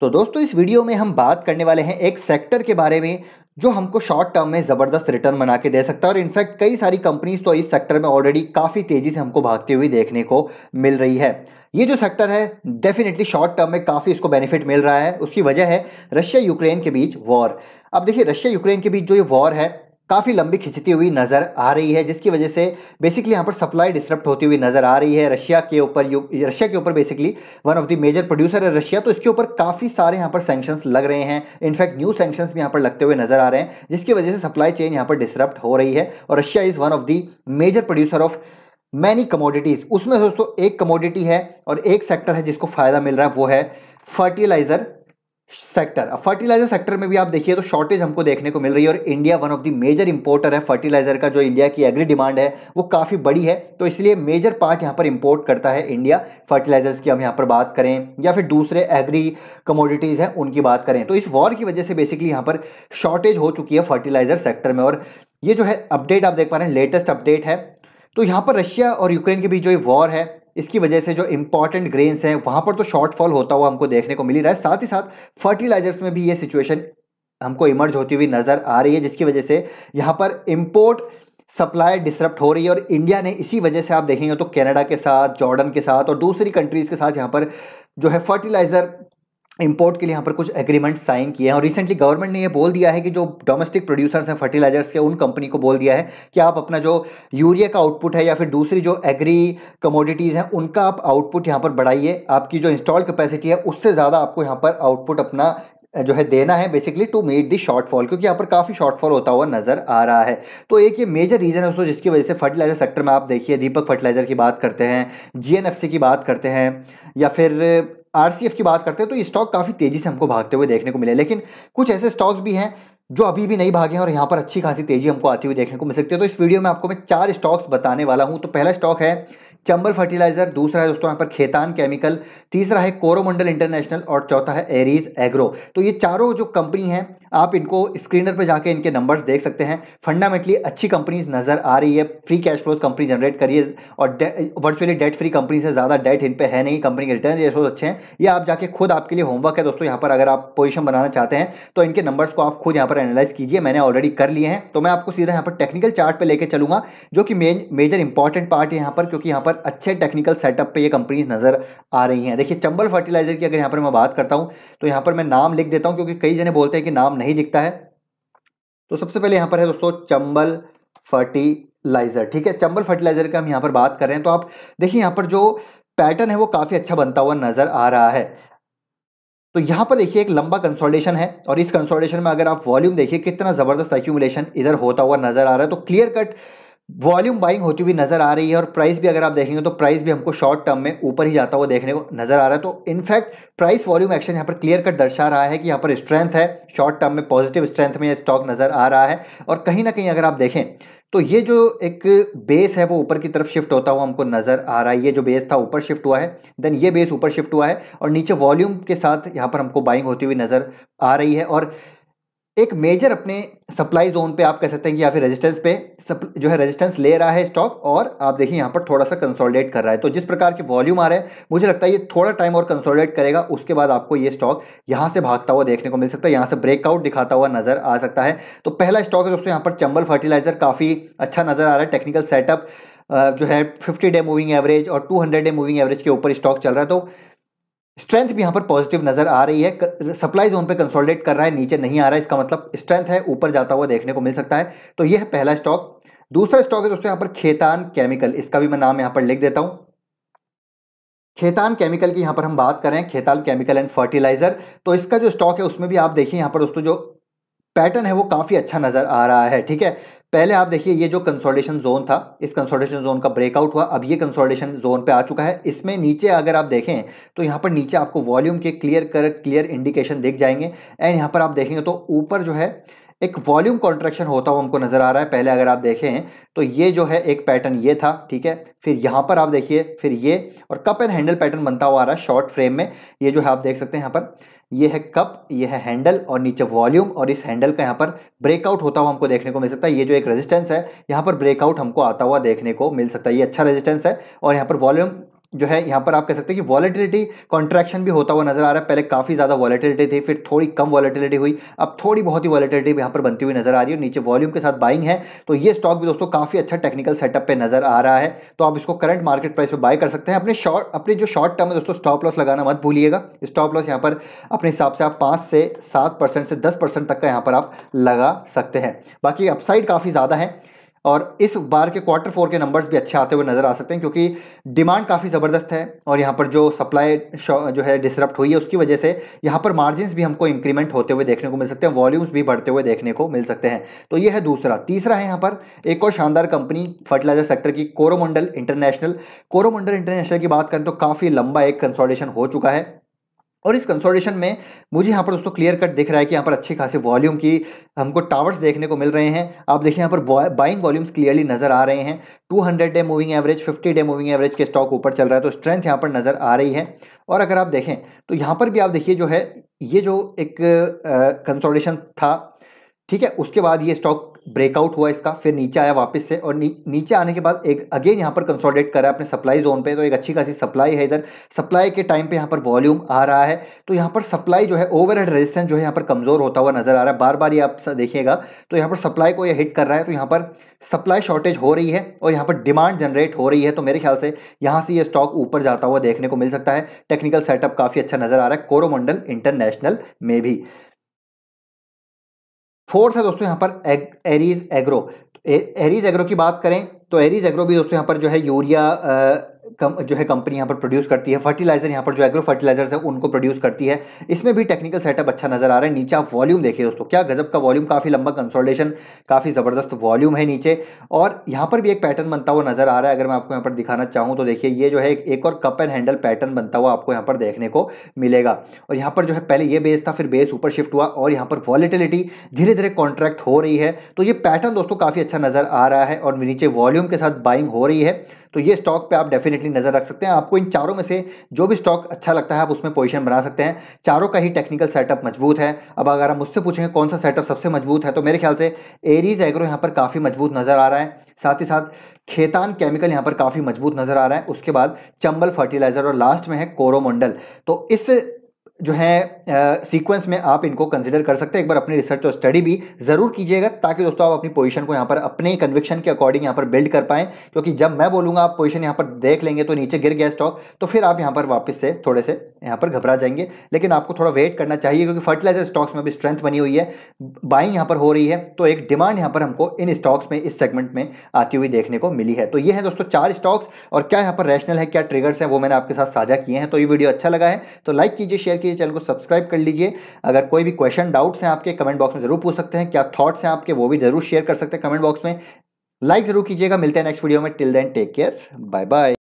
तो दोस्तों इस वीडियो में हम बात करने वाले हैं एक सेक्टर के बारे में जो हमको शॉर्ट टर्म में ज़बरदस्त रिटर्न बना के दे सकता है और इनफैक्ट कई सारी कंपनीज तो इस सेक्टर में ऑलरेडी काफ़ी तेज़ी से हमको भागती हुई देखने को मिल रही है ये जो सेक्टर है डेफिनेटली शॉर्ट टर्म में काफ़ी इसको बेनिफिट मिल रहा है उसकी वजह है रशिया यूक्रेन के बीच वॉर अब देखिए रशिया यूक्रेन के बीच जो ये वॉर है काफ़ी लंबी खिंचती हुई नज़र आ रही है जिसकी वजह से बेसिकली यहाँ पर सप्लाई डिस्टर्प्ट होती हुई नज़र आ रही है रशिया के ऊपर रशिया के ऊपर basically one of the major producer है रशिया तो इसके ऊपर काफ़ी सारे यहाँ पर सेंक्शंस लग रहे हैं इनफैक्ट न्यू सेंक्शंस भी यहाँ पर लगते हुए नज़र आ रहे हैं जिसकी वजह से सप्लाई चेन यहाँ पर डिस्टर्प्ट हो रही है और Russia is one of the major producer of many commodities उसमें दोस्तों एक कमोडिटी है और एक सेक्टर है जिसको फ़ायदा मिल रहा है वो है फर्टिलाइज़र सेक्टर फर्टिलाइजर सेक्टर में भी आप देखिए तो शॉर्टेज हमको देखने को मिल रही है और India one of the major importer है फर्टिलाइजर का जो इंडिया की एग्री डिमांड है वो काफ़ी बड़ी है तो इसलिए मेजर पार्ट यहाँ पर इंपोर्ट करता है इंडिया फर्टिलाइजर्स की हम यहाँ पर बात करें या फिर दूसरे एग्री कमोडिटीज़ हैं उनकी बात करें तो इस वॉर की वजह से बेसिकली यहाँ पर शॉर्टेज हो चुकी है फर्टिलाइजर सेक्टर में और ये जो है अपडेट आप देख पा रहे हैं लेटेस्ट अपडेट है तो यहाँ पर रशिया और यूक्रेन के बीच जो ये वॉर है इसकी वजह से जो इंपॉर्टेंट ग्रेन्स हैं वहाँ पर तो शॉर्टफॉल होता हुआ हमको देखने को मिल ही रहा है साथ ही साथ फर्टिलाइजर्स में भी ये सिचुएशन हमको इमर्ज होती हुई नज़र आ रही है जिसकी वजह से यहाँ पर इम्पोर्ट सप्लाई डिसरप्ट हो रही है और इंडिया ने इसी वजह से आप देखेंगे तो कनाडा के साथ जॉर्डन के साथ और दूसरी कंट्रीज़ के साथ यहाँ पर जो है फर्टिलाइज़र इंपोर्ट के लिए यहाँ पर कुछ एग्रीमेंट साइन किए हैं और रिसेंटली गवर्नमेंट ने ये बोल दिया है कि जो डोमेस्टिक प्रोड्यूसर्स हैं फर्टिलाइजर्स के उन कंपनी को बोल दिया है कि आप अपना जो यूरिया का आउटपुट है या फिर दूसरी जो एग्री कमोडिटीज़ हैं उनका आप आउटपुट यहाँ पर बढ़ाइए आपकी जो इंस्टॉल कैपेसिटी है उससे ज़्यादा आपको यहाँ पर आउटपुट अपना जो है देना है basically to meet the shortfall क्योंकि यहाँ पर काफ़ी शॉर्टफॉल होता हुआ नजर आ रहा है तो एक ये मेजर रीज़न है उसको जिसकी वजह से फर्टिलाइजर सेक्टर में आप देखिए दीपक फर्टिलाइजर की बात करते हैं जीएनएफसी की बात करते हैं या फिर आर की बात करते हैं तो ये स्टॉक काफ़ी तेज़ी से हमको भागते हुए देखने को मिले लेकिन कुछ ऐसे स्टॉक्स भी हैं जो अभी भी नहीं भागे हैं और यहाँ पर अच्छी खासी तेज़ी हमको आती हुई देखने को मिल सकती है तो इस वीडियो में आपको मैं चार स्टॉक्स बताने वाला हूँ तो पहला स्टॉक है चंबल फर्टिलाइजर दूसरा है दोस्तों यहाँ पर खेतान केमिकल तीसरा है कोरोमंडल इंटरनेशनल और चौथा है एरीज एग्रो तो ये चारों जो कंपनी हैं आप इनको स्क्रीनर पर जाके इनके नंबर्स देख सकते हैं फंडामेंटली अच्छी कंपनीज नज़र आ रही है free cash flows company generate करिए और वर्चुअली डेट फ्री कंपनी से ज़्यादा डेट इन पे है नहीं कंपनी के रिटर्न रेशोज अच्छे हैं ये आप जाके खुद आपके लिए होमवर्क है दोस्तों यहाँ पर अगर आप पोजिशन बनाना चाहते हैं तो इनके नंबर्स को आप खुद यहाँ पर एनालाइज कीजिए मैंने ऑलरेडी कर लिए हैं तो मैं आपको सीधा यहाँ पर टेक्निकल चार्ट पर लेकर चलूँगा जो कि मेन मेजर इंपॉर्टेंट पार्ट है यहाँ पर क्योंकि यहाँ पर अच्छे टेक्निकल सेटअप पे ये कंपनीज नज़र आ रही हैं देखिए चंबल फर्टिलाइज़र की अगर यहाँ पर मैं बात करता हूँ तो यहाँ पर मैं नाम लिख देता हूँ क्योंकि कई जने बोलते हैं कि नाम नहीं दिखता है तो सबसे पहले यहाँ पर है दोस्तों चंबल फर्टिलाइज़र ठीक है चंबल फर्टिलाइज़र का हम यहाँ पर बात कर रहे हैं तो आप देखिए यहाँ पर जो पैटर्न है वो काफ़ी अच्छा बनता हुआ नज़र आ रहा है तो यहाँ पर देखिए एक लंबा कंसोलिडेशन है और इस कंसोलिडेशन में अगर आप वॉल्यूम देखिए कितना ज़बरदस्त एक्यूमुलेशन इधर होता हुआ नज़र आ रहा है तो क्लियर कट वॉल्यूम बाइंग होती हुई नज़र आ रही है और प्राइस भी अगर आप देखेंगे तो प्राइस भी हमको शॉर्ट टर्म में ऊपर ही जाता हुआ देखने को नज़र आ रहा है तो इनफैक्ट प्राइस वॉल्यूम एक्शन यहाँ पर क्लियर कट दर्शा रहा है कि यहाँ पर स्ट्रेंथ है शॉर्ट टर्म में पॉजिटिव स्ट्रेंथ में यह स्टॉक नज़र आ रहा है और कहीं ना कहीं अगर आप देखें तो ये जो एक बेस है वो ऊपर की तरफ शिफ्ट होता हुआ हमको नज़र आ रहा है ये जो बेस था ऊपर शिफ्ट हुआ है देन ये बेस ऊपर शिफ्ट हुआ है और नीचे वॉल्यूम के साथ यहाँ पर हमको बाइंग होती हुई नज़र आ रही है और एक मेजर अपने सप्लाई जोन पे आप कह सकते हैं कि या फिर रेजिस्टेंस पे जो है रेजिस्टेंस ले रहा है स्टॉक और आप देखिए यहाँ पर थोड़ा सा कंसोलिडेट कर रहा है तो जिस प्रकार के वॉल्यूम आ रहा है मुझे लगता है ये थोड़ा टाइम और कंसोलिडेट करेगा उसके बाद आपको ये स्टॉक यहाँ से भागता हुआ देखने को मिल सकता है यहाँ से ब्रेकआउट दिखाता हुआ नजर आ सकता है तो पहला स्टॉक है दोस्तों यहाँ पर चंबल फर्टिलाइजर काफ़ी अच्छा नजर आ रहा है टेक्निकल सेटअप जो है फिफ्टी डे मूविंग एवरेज और टू डे मूविंग एवरेज के ऊपर स्टॉक चल रहा है तो स्ट्रेंथ भी यहाँ पर पॉजिटिव नजर आ रही है सप्लाई जोन पे कंसोलिडेट कर रहा है नीचे नहीं आ रहा है इसका मतलब स्ट्रेंथ है ऊपर जाता हुआ देखने को मिल सकता है तो यह है पहला स्टॉक दूसरा स्टॉक है दोस्तों यहाँ पर खेतान केमिकल इसका भी मैं नाम यहाँ पर लिख देता हूँ खेतान केमिकल की यहाँ पर हम बात करें खेतान केमिकल एंड फर्टिलाइजर तो इसका जो स्टॉक है उसमें भी आप देखिए यहाँ पर दोस्तों जो पैटर्न है वो काफ़ी अच्छा नज़र आ रहा है ठीक है पहले आप देखिए ये जो कंसोलिडेशन जोन था इस कंसोलिडेशन जोन का ब्रेकआउट हुआ अब ये कंसोलिडेशन जोन पे आ चुका है इसमें नीचे अगर आप देखें तो यहाँ पर नीचे आपको वॉल्यूम के क्लियर कर क्लियर इंडिकेशन दिख जाएंगे एंड यहाँ पर आप देखेंगे तो ऊपर जो है एक वॉल्यूम कॉन्ट्रेक्शन होता हुआ हमको नज़र आ रहा है पहले अगर आप देखें तो ये जो है एक पैटर्न ये था ठीक है फिर यहाँ पर आप देखिए फिर ये और कप एंड हैंडल पैटर्न बनता हुआ आ रहा है शॉर्ट फ्रेम में ये जो है आप देख सकते हैं यहाँ पर ये है कप ये है हैंडल और नीचे वॉल्यूम और इस हैंडल का यहाँ पर ब्रेकआउट होता हुआ हमको देखने को मिल सकता है ये जो एक रेजिस्टेंस है यहाँ पर ब्रेकआउट हमको आता हुआ देखने को मिल सकता है ये अच्छा रेजिस्टेंस है और यहाँ पर वॉल्यूम जो है यहाँ पर आप कह सकते हैं कि वॉलेटिलिटी कॉन्ट्रैक्शन भी होता हुआ नजर आ रहा है पहले काफ़ी ज़्यादा वॉलेटिलिटी थी फिर थोड़ी कम वॉलेटिलिटी हुई अब थोड़ी बहुत ही वॉलेटिलिटी यहाँ पर बनती हुई नजर आ रही है नीचे वॉल्यूम के साथ बाइंग है तो ये स्टॉक भी दोस्तों काफ़ी अच्छा टेक्निकल सेटअप पर नजर आ रहा है तो आप इसको करंट मार्केट प्राइस पर बाय कर सकते हैं अपने शॉर्ट अपने जो शॉर्ट टर्म है दोस्तों स्टॉप लॉस लगाना मत भूलिएगा स्टॉप लॉस यहाँ पर अपने हिसाब से आप पाँच से सात परसेंट से दस परसेंट तक का यहाँ पर आप लगा सकते हैं बाकी अपसाइड काफ़ी ज़्यादा है और इस बार के क्वार्टर फोर के नंबर्स भी अच्छे आते हुए नज़र आ सकते हैं क्योंकि डिमांड काफ़ी ज़बरदस्त है और यहाँ पर जो सप्लाई जो है डिसरप्ट हुई है उसकी वजह से यहाँ पर मार्जिन भी हमको इंक्रीमेंट होते हुए देखने को मिल सकते हैं वॉल्यूम्स भी बढ़ते हुए देखने को मिल सकते हैं तो ये है दूसरा तीसरा है यहाँ पर एक और शानदार कंपनी फर्टिलाइजर सेक्टर की कोरोमंडल इंटरनेशनल कोरोमंडल इंटरनेशनल की बात करें तो काफ़ी लंबा एक कंसोलिडेशन हो चुका है और इस कंसोलिडेशन में मुझे यहाँ पर दोस्तों क्लियर कट दिख रहा है कि यहाँ पर अच्छे खासे वॉल्यूम की हमको टावर्स देखने को मिल रहे हैं आप देखिए यहाँ पर बाइंग वॉल्यूम्स क्लियरली नजर आ रहे हैं 200 day moving average 50 day moving average के स्टॉक ऊपर चल रहा है तो स्ट्रेंथ यहाँ पर नजर आ रही है और अगर आप देखें तो यहाँ पर भी आप देखिए जो है ये जो एक कंसोलिडेशन था ठीक है उसके बाद ये स्टॉक ब्रेकआउट हुआ इसका फिर नीचे आया वापस से और नी, नीचे आने के बाद एक अगेन यहाँ पर कंसोलिडेट करा अपने सप्लाई जोन पे तो एक अच्छी खासी सप्लाई है इधर सप्लाई के टाइम पे यहाँ पर वॉल्यूम आ रहा है तो यहाँ पर सप्लाई जो है ओवरहेड रेजिस्टेंस जो है यहाँ पर कमज़ोर होता हुआ नज़र आ रहा है बार बार ये आप देखिएगा तो यहाँ पर सप्लाई को यह हिट कर रहा है तो यहाँ पर सप्लाई शॉर्टेज हो रही है और यहाँ पर डिमांड जनरेट हो रही है तो मेरे ख्याल से यहाँ से ये स्टॉक ऊपर जाता हुआ देखने को मिल सकता है टेक्निकल सेटअप काफ़ी अच्छा नज़र आ रहा है कोरोमंडल इंटरनेशनल में भी फोर्थ है दोस्तों यहाँ पर एग, एरीज एग्रो एरीज एग्रो की बात करें तो एरीज एग्रो भी दोस्तों यहाँ पर जो है यूरिया कम जो है कंपनी यहाँ पर प्रोड्यूस करती है फर्टिलाइजर यहाँ पर जो एग्रो फर्टिलाइजर्स है उनको प्रोड्यूस करती है इसमें भी टेक्निकल सेटअप अच्छा नजर आ रहा है नीचे आप वॉल्यूम देखिए दोस्तों क्या गजब का वॉल्यूम काफ़ी लंबा कंसोल्टेशन काफ़ी ज़बरदस्त वॉल्यूम है नीचे और यहाँ पर भी एक पैटर्न बनता हुआ नजर आ रहा है अगर मैं आपको यहाँ पर दिखाना चाहूँ तो देखिए ये जो है एक और कप एंड हैंडल पैटर्न बनता हुआ आपको यहाँ पर देखने को मिलेगा और यहाँ पर जो है पहले ये बेस था फिर बेस ऊपर शिफ्ट हुआ और यहाँ पर वॉलिटिलिटी धीरे धीरे कॉन्ट्रैक्ट हो रही है तो ये पैटर्न दोस्तों काफ़ी अच्छा नजर आ रहा है और नीचे वॉल्यूम के साथ बाइंग हो रही है तो ये स्टॉक पे आप डेफिनेटली नज़र रख सकते हैं आपको इन चारों में से जो भी स्टॉक अच्छा लगता है आप उसमें पोजीशन बना सकते हैं चारों का ही टेक्निकल सेटअप मजबूत है अब अगर आप मुझसे पूछेंगे कौन सा सेटअप सबसे मजबूत है तो मेरे ख्याल से एरीज एग्रो यहाँ पर काफ़ी मजबूत नज़र आ रहा है साथ ही साथ खेतान केमिकल यहाँ पर काफ़ी मजबूत नज़र आ रहा है उसके बाद चंबल फर्टिलाइज़र और लास्ट में है कोरोमंडल तो इस जो है सीक्वेंस में आप इनको कंसिडर कर सकते हैं एक बार अपनी रिसर्च और स्टडी भी ज़रूर कीजिएगा ताकि दोस्तों आप अपनी पोजीशन को यहाँ पर अपने कन्विक्शन के अकॉर्डिंग यहाँ पर बिल्ड कर पाएं क्योंकि जब मैं बोलूँगा आप पोजीशन यहाँ पर देख लेंगे तो नीचे गिर गया स्टॉक तो फिर आप यहाँ पर वापस से थोड़े से यहाँ पर घबरा जाएंगे लेकिन आपको थोड़ा वेट करना चाहिए क्योंकि फर्टिलाइजर स्टॉक्स में भी स्ट्रेंथ बनी हुई है बाइंग यहाँ पर हो रही है तो एक डिमांड यहाँ पर हमको इन स्टॉक्स में इस सेगमेंट में आती हुई देखने को मिली है तो ये है दोस्तों चार स्टॉक्स और क्या यहाँ पर रैशनल है क्या ट्रिगर्स हैं वो मैंने आपके साथ साझा किए हैं तो ये वीडियो अच्छा लगा है तो लाइक कीजिए शेयर कीजिए कीजिए चैनल को सब्सक्राइब कर लीजिए अगर कोई भी क्वेश्चन डाउट्स हैं आपके कमेंट बॉक्स में जरूर पूछ सकते हैं क्या थॉट्स हैं आपके वो भी जरूर शेयर कर सकते हैं कमेंट बॉक्स में लाइक जरूर कीजिएगा मिलते हैं नेक्स्ट वीडियो में till then take care bye bye